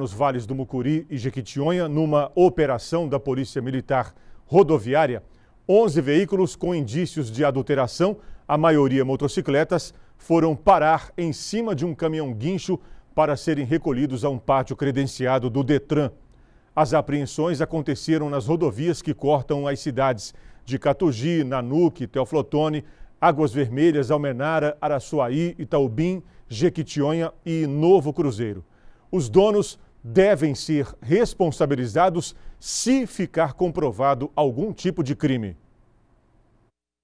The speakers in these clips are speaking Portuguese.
nos vales do Mucuri e Jequitinhonha, numa operação da Polícia Militar Rodoviária, 11 veículos com indícios de adulteração, a maioria motocicletas, foram parar em cima de um caminhão guincho para serem recolhidos a um pátio credenciado do Detran. As apreensões aconteceram nas rodovias que cortam as cidades de Catugi, Nanuque, Teoflotone, Águas Vermelhas, Almenara, Araçuaí, Itaubim, Jequitinhonha e Novo Cruzeiro. Os donos devem ser responsabilizados se ficar comprovado algum tipo de crime.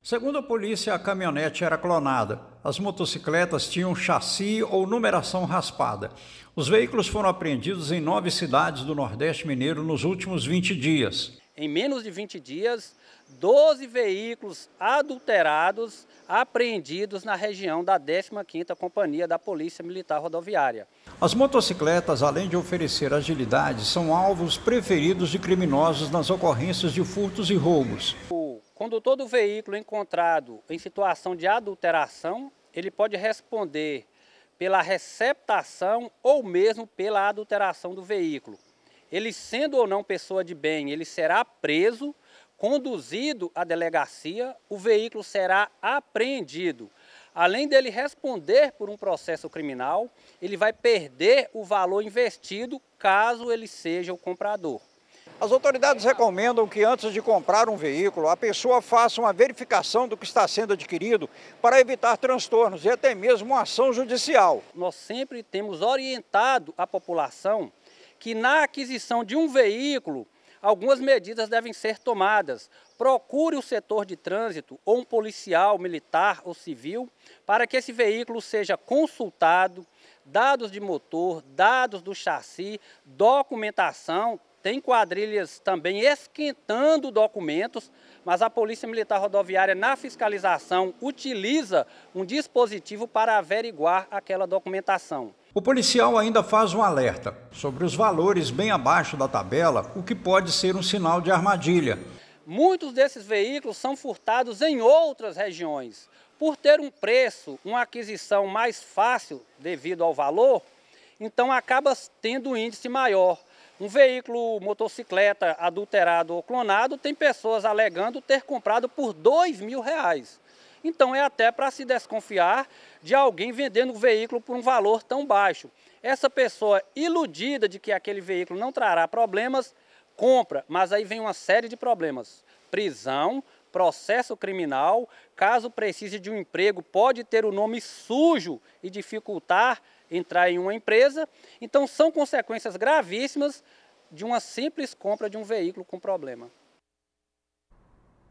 Segundo a polícia, a caminhonete era clonada. As motocicletas tinham chassi ou numeração raspada. Os veículos foram apreendidos em nove cidades do Nordeste Mineiro nos últimos 20 dias em menos de 20 dias, 12 veículos adulterados apreendidos na região da 15ª Companhia da Polícia Militar Rodoviária. As motocicletas, além de oferecer agilidade, são alvos preferidos de criminosos nas ocorrências de furtos e roubos. O condutor do veículo encontrado em situação de adulteração, ele pode responder pela receptação ou mesmo pela adulteração do veículo ele sendo ou não pessoa de bem, ele será preso, conduzido à delegacia, o veículo será apreendido. Além dele responder por um processo criminal, ele vai perder o valor investido caso ele seja o comprador. As autoridades recomendam que antes de comprar um veículo, a pessoa faça uma verificação do que está sendo adquirido para evitar transtornos e até mesmo uma ação judicial. Nós sempre temos orientado a população que na aquisição de um veículo, algumas medidas devem ser tomadas. Procure o setor de trânsito ou um policial, militar ou civil, para que esse veículo seja consultado, dados de motor, dados do chassi, documentação, tem quadrilhas também esquentando documentos, mas a Polícia Militar Rodoviária, na fiscalização, utiliza um dispositivo para averiguar aquela documentação. O policial ainda faz um alerta sobre os valores bem abaixo da tabela, o que pode ser um sinal de armadilha. Muitos desses veículos são furtados em outras regiões. Por ter um preço, uma aquisição mais fácil devido ao valor, então acaba tendo um índice maior. Um veículo motocicleta adulterado ou clonado tem pessoas alegando ter comprado por dois mil reais. Então é até para se desconfiar de alguém vendendo o veículo por um valor tão baixo. Essa pessoa iludida de que aquele veículo não trará problemas, compra, mas aí vem uma série de problemas. Prisão, processo criminal, caso precise de um emprego, pode ter o nome sujo e dificultar entrar em uma empresa. Então, são consequências gravíssimas de uma simples compra de um veículo com problema.